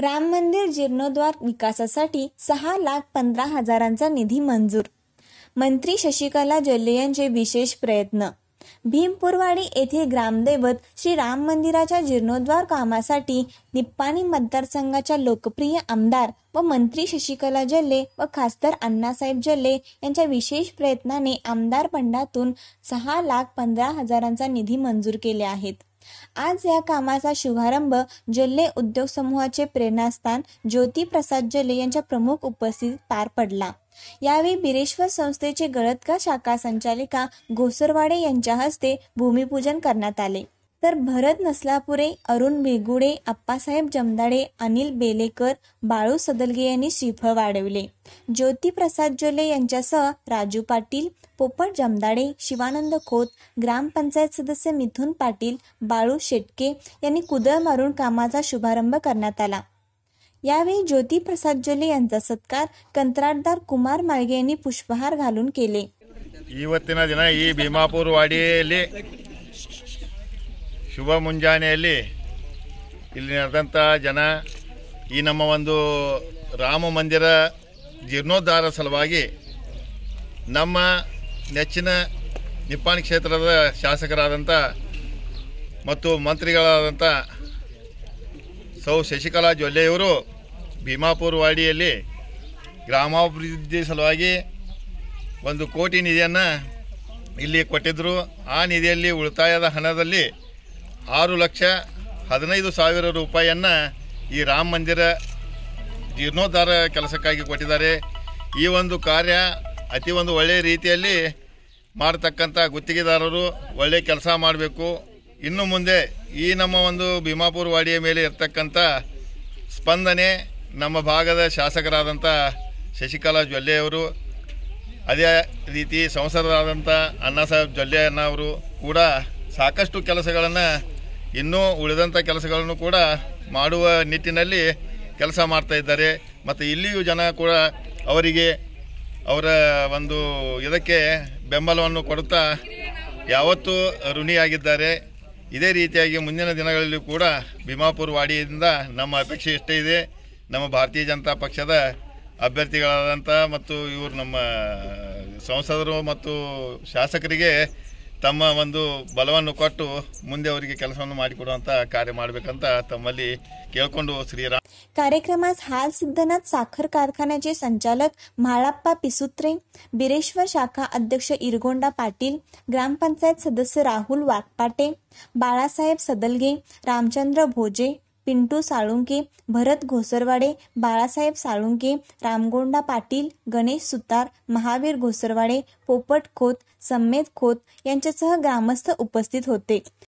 राम मंदिर जीर्णोद्वार विकासासाठी सहा लाख पंधरा हजारांचा निधी मंजूर मंत्री शशिकला जल्ले यांचे विशेष प्रयत्न भीमपूरवाडी येथे ग्रामदैवत श्री राम मंदिराच्या जीर्णोद्वार कामासाठी निप्पाणी मतदारसंघाच्या लोकप्रिय आमदार व मंत्री शशिकला जल्ले व खासदार अण्णासाहेब जल्ले यांच्या विशेष प्रयत्नाने आमदार फंडातून सहा लाख पंधरा हजारांचा निधी मंजूर केले आहेत आज या कामाचा शुभारंभ जल्ले उद्योग समूहाचे प्रेरणास्थान ज्योतिप्रसाद जल्ले यांच्या प्रमुख उपस्थितीत पार पडला यावेळी बिरेश्वर संस्थेचे गळतका शाखा संचालिका घोसरवाडे यांच्या हस्ते भूमिपूजन करण्यात आले तर भरत नसलापुरे अरुण भेगुडे अप्पासाहेब जमदाडे अनिल बेलेकर बाळू सदलगे यांनी शिफळ वाढवले ज्योतिप्रसाद जोले यांच्यासह राजू पाटील पोपट जमदाडे शिवानंद खोत ग्रामपंचायत सदस्य मिथुन पाटील बाळू शेटके यांनी कुदळ मारून कामाचा शुभारंभ करण्यात आला यावेळी ज्योतिप्रसाद जोले यांचा सत्कार कंत्राटदार कुमार माळगे यांनी पुष्पहार घालून केले ಈ ಇವತ್ತಿನ ದಿನ ಶುಭ ಮುಂಜಾನೆಯಲ್ಲಿ ಇಲ್ಲಿ ನಡೆದಂಥ ಜನ ಈ ನಮ್ಮ ಒಂದು ರಾಮ ಮಂದಿರ ಜೀರ್ಣೋದ್ಧಾರ ಸಲುವಾಗಿ ನಮ್ಮ ನೆಚ್ಚಿನ ನಿಪ್ಪಾಣಿ ಕ್ಷೇತ್ರದ ಶಾಸಕರಾದಂಥ ಮತ್ತು ಮಂತ್ರಿಗಳಾದಂಥ ಸೌ ಶಶಿಕಲಾ ಜೊಲ್ಲೆಯವರು ಭೀಮಾಪುರ ವಾಡಿಯಲ್ಲಿ ಗ್ರಾಮಾಭಿವೃದ್ಧಿ ಸಲುವಾಗಿ ಒಂದು ಕೋಟಿ ನಿಧಿಯನ್ನು ಇಲ್ಲಿ ಕೊಟ್ಟಿದ್ದರು ಆ ನಿಧಿಯಲ್ಲಿ ಉಳಿತಾಯದ ಹಣದಲ್ಲಿ ಆರು ಲಕ್ಷ ಹದಿನೈದು ಸಾವಿರ ರೂಪಾಯಿಯನ್ನು ಈ ರಾಮ ಮಂದಿರ ಜೀರ್ಣೋದ್ಧಾರ ಕೆಲಸಕ್ಕಾಗಿ ಕೊಟ್ಟಿದ್ದಾರೆ ಈ ಒಂದು ಕಾರ್ಯ ಅತಿ ಒಂದು ಒಳ್ಳೆಯ ರೀತಿಯಲ್ಲಿ ಮಾಡತಕ್ಕಂಥ ಗುತ್ತಿಗೆದಾರರು ಒಳ್ಳೆಯ ಕೆಲಸ ಮಾಡಬೇಕು ಇನ್ನು ಮುಂದೆ ಈ ನಮ್ಮ ಒಂದು ಭೀಮಾಪುರ ವಾಡಿಯ ಮೇಲೆ ಇರತಕ್ಕಂಥ ಸ್ಪಂದನೆ ನಮ್ಮ ಭಾಗದ ಶಾಸಕರಾದಂಥ ಶಶಿಕಲಾ ಜೊಲ್ಲೆಯವರು ಅದೇ ರೀತಿ ಸಂಸದರಾದಂಥ ಅಣ್ಣಾ ಸಾಹೇಬ್ ಜೊಲ್ಲೆ ಅಣ್ಣ ಅವರು ಕೂಡ ಸಾಕಷ್ಟು ಕೆಲಸಗಳನ್ನು ಇನ್ನೂ ಉಳಿದಂಥ ಕೆಲಸಗಳನ್ನು ಕೂಡ ಮಾಡುವ ನಿಟ್ಟಿನಲ್ಲಿ ಕೆಲಸ ಮಾಡ್ತಾ ಇದ್ದಾರೆ ಮತ್ತು ಇಲ್ಲಿಯೂ ಜನ ಕೂಡ ಅವರಿಗೆ ಅವರ ಒಂದು ಇದಕ್ಕೆ ಬೆಂಬಲವನ್ನು ಕೊಡುತ್ತಾ ಯಾವತ್ತೂ ಋಣಿಯಾಗಿದ್ದಾರೆ ಇದೇ ರೀತಿಯಾಗಿ ಮುಂದಿನ ದಿನಗಳಲ್ಲಿ ಕೂಡ ಭೀಮಾಪುರ ವಾಡಿಯಿಂದ ನಮ್ಮ ಅಪೇಕ್ಷೆ ಇಷ್ಟೇ ಇದೆ ನಮ್ಮ ಭಾರತೀಯ ಜನತಾ ಪಕ್ಷದ ಅಭ್ಯರ್ಥಿಗಳಾದಂಥ ಮತ್ತು ಇವರು ನಮ್ಮ ಸಂಸದರು ಮತ್ತು ಶಾಸಕರಿಗೆ ತಮ್ಮ ಒಂದು तम्मली कार्यक्रमास हाल सिद्धनाथ साखर कारखान्याचे संचालक म्हाळाप्पा बिरेश्वर शाखा अध्यक्ष इरगोंडा पाटील ग्रामपंचायत सदस्य राहुल वाकपाटे बाळासाहेब सदलगे रामचंद्र भोजे पिंटू साळुंके भरत घोसरवाडे बाळासाहेब साळुंके रामगोंडा पाटील गणेश सुतार महावीर घोसरवाडे पोपट खोत सम्मेद खोत यांच्यासह ग्रामस्थ उपस्थित होते